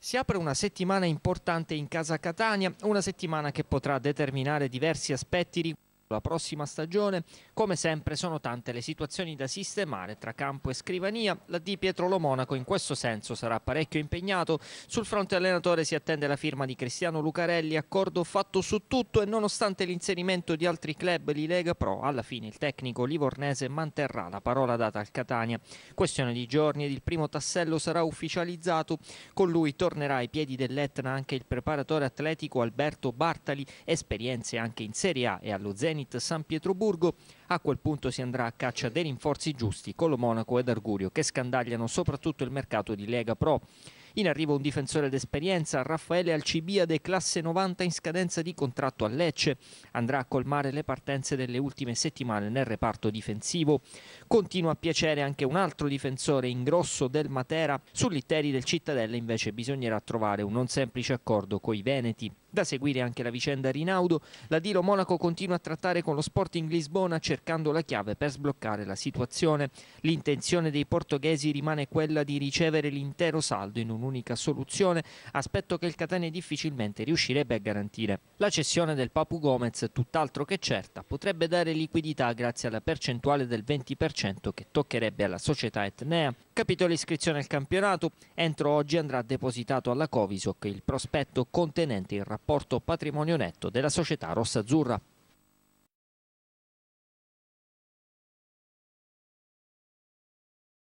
Si apre una settimana importante in casa Catania, una settimana che potrà determinare diversi aspetti riguardanti la prossima stagione. Come sempre sono tante le situazioni da sistemare tra campo e scrivania, la di Pietro Lomonaco in questo senso sarà parecchio impegnato. Sul fronte allenatore si attende la firma di Cristiano Lucarelli, accordo fatto su tutto e nonostante l'inserimento di altri club di Lega Pro, alla fine il tecnico livornese manterrà la parola data al Catania. Questione di giorni ed il primo tassello sarà ufficializzato, con lui tornerà ai piedi dell'Etna anche il preparatore atletico Alberto Bartali, esperienze anche in Serie A e allo Zenit Zenit San Pietroburgo. A quel punto si andrà a caccia dei rinforzi giusti, con lo Monaco ed Argurio, che scandagliano soprattutto il mercato di Lega Pro. In arrivo un difensore d'esperienza, Raffaele Alcibiade, classe 90 in scadenza di contratto a Lecce. Andrà a colmare le partenze delle ultime settimane nel reparto difensivo. Continua a piacere anche un altro difensore in grosso del Matera. Sull'Itteri del Cittadella invece bisognerà trovare un non semplice accordo coi Veneti. Da seguire anche la vicenda Rinaudo, la Dilo Monaco continua a trattare con lo Sporting Lisbona cercando la chiave per sbloccare la situazione. L'intenzione dei portoghesi rimane quella di ricevere l'intero saldo in un'unica soluzione, aspetto che il Catania difficilmente riuscirebbe a garantire. La cessione del Papu Gomez, tutt'altro che certa, potrebbe dare liquidità grazie alla percentuale del 20% che toccherebbe alla società etnea capito l'iscrizione al campionato. Entro oggi andrà depositato alla Covisoc il prospetto contenente il rapporto patrimonio netto della società rossa azzurra.